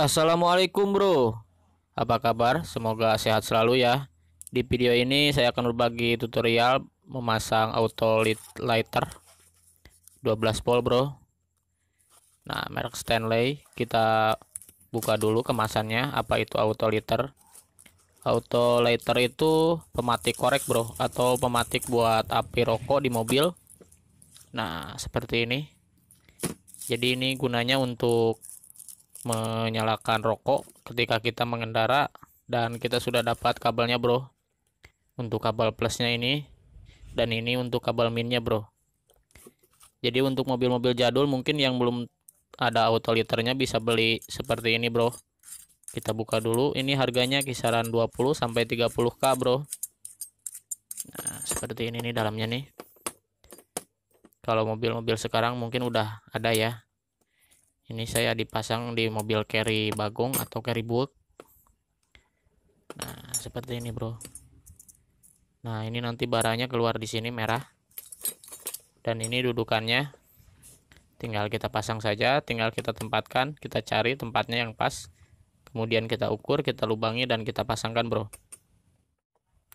Assalamualaikum bro Apa kabar? Semoga sehat selalu ya Di video ini saya akan berbagi tutorial Memasang auto lighter 12 volt bro Nah merek Stanley Kita buka dulu kemasannya Apa itu auto lighter Auto lighter itu pematik korek bro Atau pematik buat api rokok di mobil Nah seperti ini Jadi ini gunanya untuk menyalakan rokok ketika kita mengendara dan kita sudah dapat kabelnya bro untuk kabel plusnya ini dan ini untuk kabel minnya bro jadi untuk mobil-mobil jadul mungkin yang belum ada auto liternya bisa beli seperti ini bro kita buka dulu ini harganya kisaran 20 sampai 30k bro nah seperti ini nih dalamnya nih kalau mobil-mobil sekarang mungkin udah ada ya ini saya dipasang di mobil carry bagong atau carry bulk nah seperti ini bro nah ini nanti barangnya keluar di sini merah dan ini dudukannya tinggal kita pasang saja tinggal kita tempatkan kita cari tempatnya yang pas kemudian kita ukur kita lubangi dan kita pasangkan bro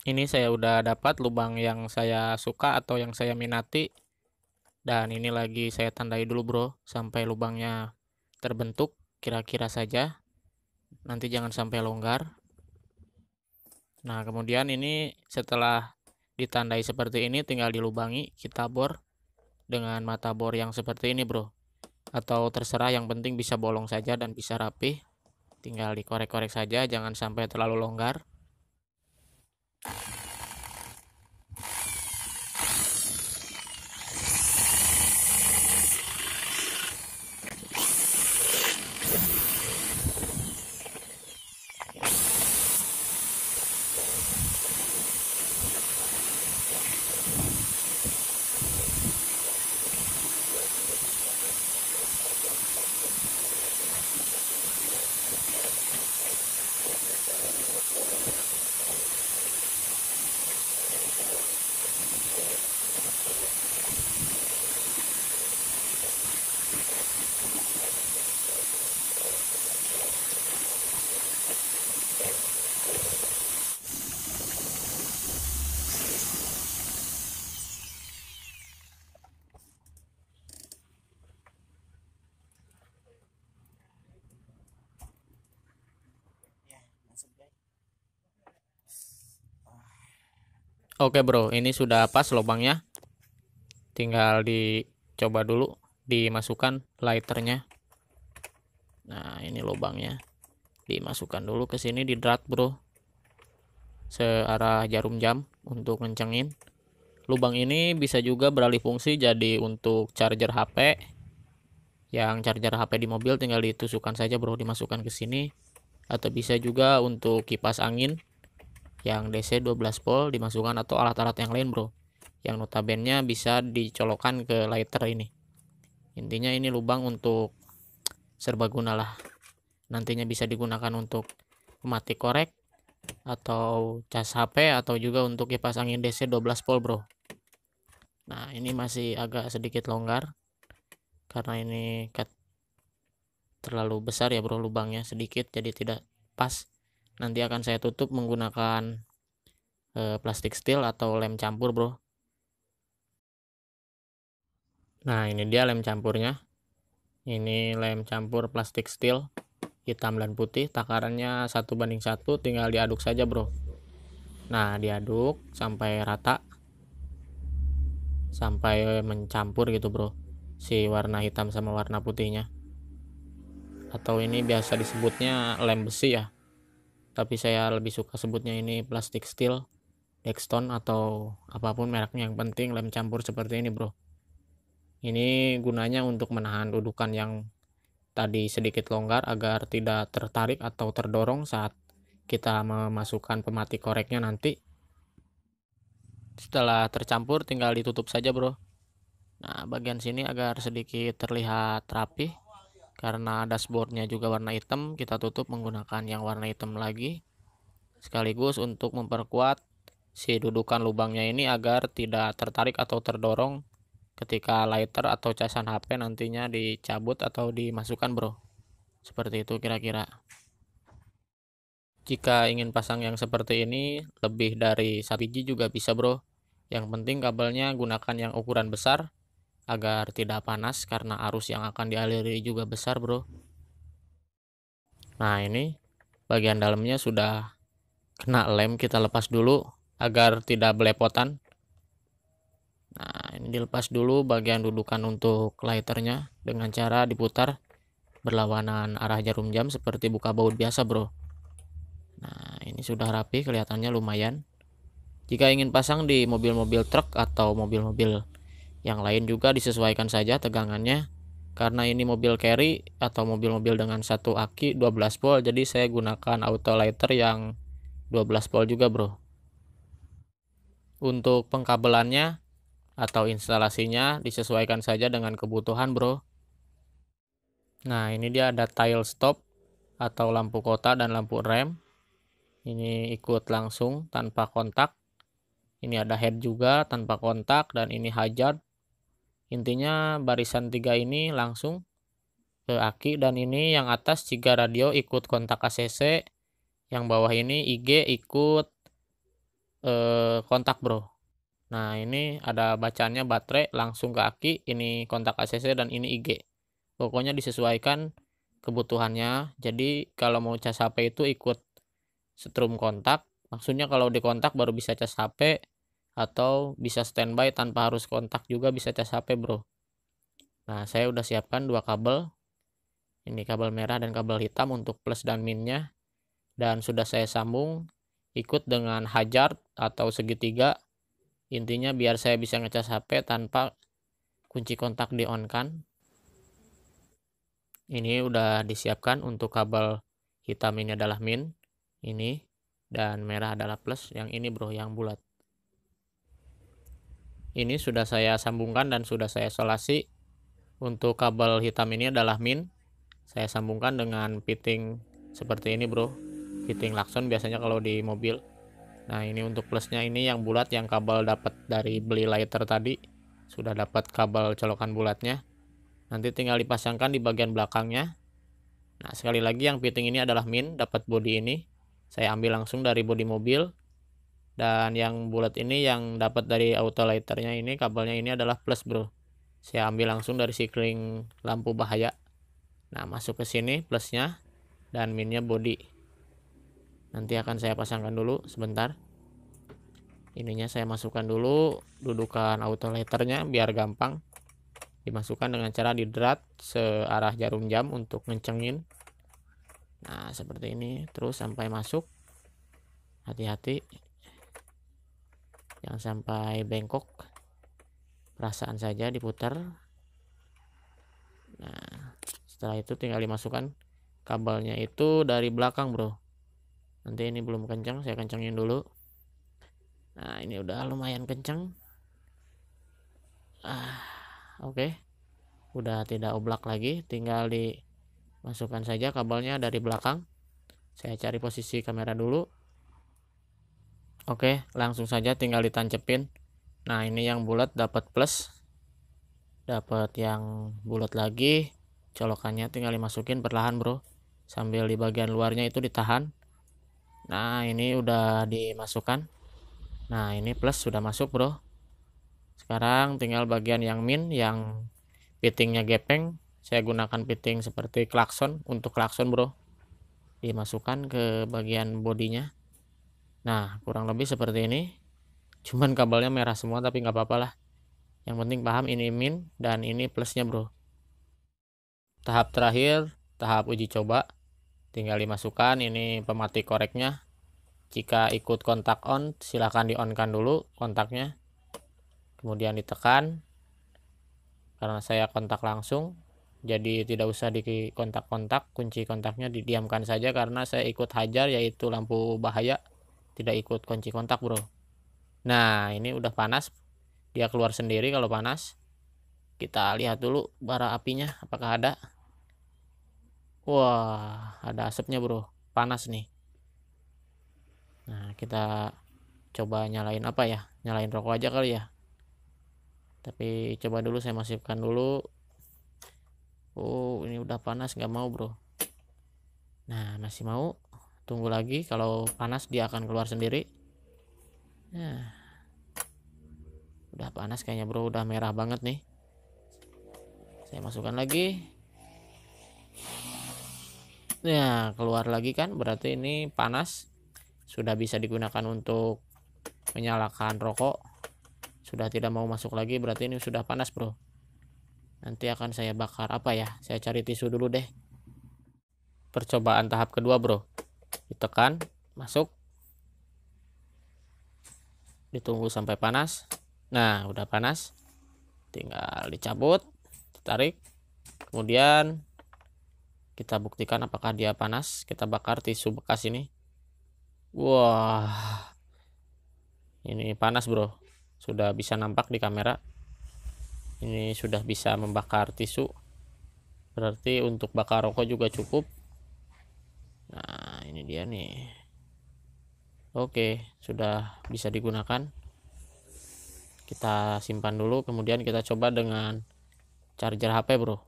ini saya udah dapat lubang yang saya suka atau yang saya minati dan ini lagi saya tandai dulu bro sampai lubangnya terbentuk kira-kira saja. Nanti jangan sampai longgar. Nah, kemudian ini setelah ditandai seperti ini tinggal dilubangi, kita bor dengan mata bor yang seperti ini, Bro. Atau terserah yang penting bisa bolong saja dan bisa rapih. Tinggal dikorek-korek saja, jangan sampai terlalu longgar. Oke bro, ini sudah pas lubangnya. Tinggal dicoba dulu dimasukkan lighternya. Nah, ini lubangnya. Dimasukkan dulu ke sini di drat, Bro. Searah jarum jam untuk ngencengin. Lubang ini bisa juga beralih fungsi jadi untuk charger HP. Yang charger HP di mobil tinggal ditusukkan saja, Bro, dimasukkan ke sini. Atau bisa juga untuk kipas angin yang DC 12 volt dimasukkan atau alat-alat yang lain bro yang notabene bisa dicolokkan ke lighter ini intinya ini lubang untuk serbaguna lah nantinya bisa digunakan untuk mati korek atau cas HP atau juga untuk kipas angin DC 12 volt bro nah ini masih agak sedikit longgar karena ini terlalu besar ya bro lubangnya sedikit jadi tidak pas nanti akan saya tutup menggunakan e, plastik steel atau lem campur bro nah ini dia lem campurnya ini lem campur plastik steel hitam dan putih takarannya satu banding satu tinggal diaduk saja bro nah diaduk sampai rata sampai mencampur gitu bro si warna hitam sama warna putihnya atau ini biasa disebutnya lem besi ya tapi saya lebih suka sebutnya ini plastik steel Dexton atau apapun mereknya yang penting lem campur seperti ini bro ini gunanya untuk menahan dudukan yang tadi sedikit longgar agar tidak tertarik atau terdorong saat kita memasukkan pemati koreknya nanti setelah tercampur tinggal ditutup saja bro nah bagian sini agar sedikit terlihat rapi karena dashboardnya juga warna hitam, kita tutup menggunakan yang warna hitam lagi. Sekaligus untuk memperkuat si dudukan lubangnya ini agar tidak tertarik atau terdorong ketika lighter atau casan HP nantinya dicabut atau dimasukkan bro. Seperti itu kira-kira. Jika ingin pasang yang seperti ini, lebih dari satu biji juga bisa bro. Yang penting kabelnya gunakan yang ukuran besar agar tidak panas karena arus yang akan dialiri juga besar bro nah ini bagian dalamnya sudah kena lem kita lepas dulu agar tidak belepotan nah ini dilepas dulu bagian dudukan untuk lighternya dengan cara diputar berlawanan arah jarum jam seperti buka baut biasa bro nah ini sudah rapi kelihatannya lumayan jika ingin pasang di mobil-mobil truk atau mobil-mobil yang lain juga disesuaikan saja tegangannya. Karena ini mobil carry atau mobil-mobil dengan satu aki 12 volt, jadi saya gunakan auto lighter yang 12 volt juga, Bro. Untuk pengkabelannya atau instalasinya disesuaikan saja dengan kebutuhan, Bro. Nah, ini dia ada tile stop atau lampu kota dan lampu rem. Ini ikut langsung tanpa kontak. Ini ada head juga tanpa kontak dan ini hajar Intinya barisan tiga ini langsung ke aki dan ini yang atas jika radio ikut kontak ACC, yang bawah ini IG ikut eh, kontak bro. Nah ini ada bacanya baterai langsung ke aki, ini kontak ACC dan ini IG. Pokoknya disesuaikan kebutuhannya. Jadi kalau mau cas HP itu ikut setrum kontak. Maksudnya kalau dikontak baru bisa cas HP, atau bisa standby tanpa harus kontak juga bisa cas HP bro nah saya udah siapkan dua kabel ini kabel merah dan kabel hitam untuk plus dan minnya dan sudah saya sambung ikut dengan hajar atau segitiga intinya biar saya bisa ngecas HP tanpa kunci kontak di on kan ini udah disiapkan untuk kabel hitam ini adalah min ini dan merah adalah plus yang ini bro yang bulat ini sudah saya sambungkan dan sudah saya isolasi untuk kabel hitam ini adalah min saya sambungkan dengan fitting seperti ini bro fitting lakson biasanya kalau di mobil nah ini untuk plusnya ini yang bulat yang kabel dapat dari beli lighter tadi sudah dapat kabel colokan bulatnya nanti tinggal dipasangkan di bagian belakangnya nah sekali lagi yang fitting ini adalah min dapat body ini saya ambil langsung dari body mobil dan yang bulat ini yang dapat dari autolighternya ini kabelnya ini adalah plus bro saya ambil langsung dari sikling lampu bahaya nah masuk ke sini plusnya dan minnya body nanti akan saya pasangkan dulu sebentar ininya saya masukkan dulu dudukan auto lighternya biar gampang dimasukkan dengan cara diderat searah jarum jam untuk ngencengin nah seperti ini terus sampai masuk hati-hati yang sampai bengkok perasaan saja diputar nah setelah itu tinggal dimasukkan kabelnya itu dari belakang bro nanti ini belum kencang saya kencangin dulu nah ini udah lumayan kencang ah oke okay. udah tidak oblak lagi tinggal dimasukkan saja kabelnya dari belakang saya cari posisi kamera dulu Oke, langsung saja tinggal ditancepin. Nah, ini yang bulat dapat plus. Dapat yang bulat lagi. Colokannya tinggal dimasukin perlahan, Bro. Sambil di bagian luarnya itu ditahan. Nah, ini udah dimasukkan. Nah, ini plus sudah masuk, Bro. Sekarang tinggal bagian yang min yang fittingnya gepeng. Saya gunakan fitting seperti klakson untuk klakson, Bro. Dimasukkan ke bagian bodinya. Nah, kurang lebih seperti ini. Cuman kabelnya merah semua tapi nggak apa-apa lah. Yang penting paham ini min dan ini plusnya bro. Tahap terakhir, tahap uji coba. Tinggal dimasukkan ini pemati koreknya. Jika ikut kontak on, silahkan di on kan dulu kontaknya. Kemudian ditekan. Karena saya kontak langsung, jadi tidak usah di kontak kontak kunci kontaknya didiamkan saja karena saya ikut hajar yaitu lampu bahaya tidak ikut kunci kontak bro nah ini udah panas dia keluar sendiri kalau panas kita lihat dulu bara apinya apakah ada wah ada asapnya bro panas nih nah kita coba nyalain apa ya nyalain rokok aja kali ya tapi coba dulu saya masifkan dulu oh ini udah panas nggak mau bro nah masih mau tunggu lagi kalau panas dia akan keluar sendiri nah udah panas kayaknya bro udah merah banget nih saya masukkan lagi nah keluar lagi kan berarti ini panas sudah bisa digunakan untuk menyalakan rokok sudah tidak mau masuk lagi berarti ini sudah panas bro nanti akan saya bakar apa ya saya cari tisu dulu deh percobaan tahap kedua bro ditekan masuk ditunggu sampai panas nah udah panas tinggal dicabut tarik kemudian kita buktikan apakah dia panas kita bakar tisu bekas ini wah ini panas bro sudah bisa nampak di kamera ini sudah bisa membakar tisu berarti untuk bakar rokok juga cukup nah ini dia nih oke sudah bisa digunakan kita simpan dulu kemudian kita coba dengan charger HP bro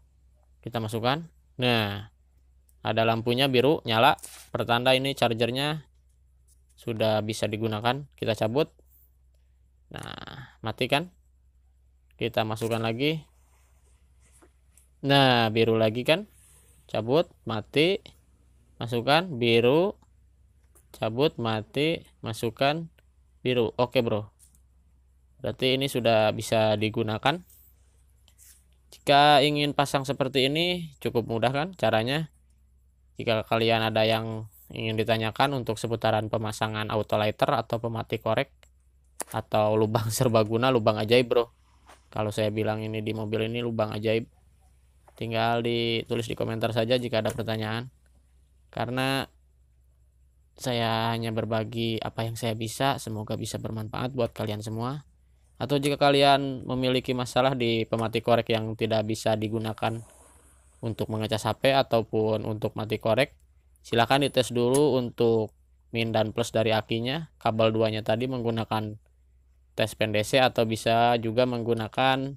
kita masukkan nah ada lampunya biru nyala pertanda ini chargernya sudah bisa digunakan kita cabut nah matikan kita masukkan lagi nah biru lagi kan cabut mati masukkan biru cabut mati masukkan biru oke bro berarti ini sudah bisa digunakan jika ingin pasang seperti ini cukup mudah kan caranya jika kalian ada yang ingin ditanyakan untuk seputaran pemasangan auto lighter atau pemati korek atau lubang serbaguna lubang ajaib bro kalau saya bilang ini di mobil ini lubang ajaib tinggal ditulis di komentar saja jika ada pertanyaan karena saya hanya berbagi apa yang saya bisa semoga bisa bermanfaat buat kalian semua atau jika kalian memiliki masalah di pemati korek yang tidak bisa digunakan untuk mengecas HP ataupun untuk mati korek silahkan dites dulu untuk min dan plus dari akinya kabel duanya tadi menggunakan tes pendese atau bisa juga menggunakan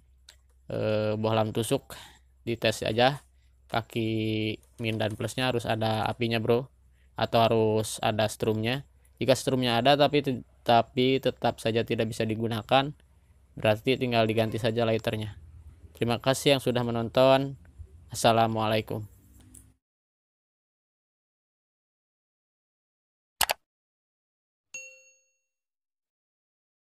e, eh, bohlam tusuk dites aja kaki min dan plusnya harus ada apinya bro atau harus ada strumnya jika strumnya ada tapi tapi tetap saja tidak bisa digunakan berarti tinggal diganti saja lighternya terima kasih yang sudah menonton assalamualaikum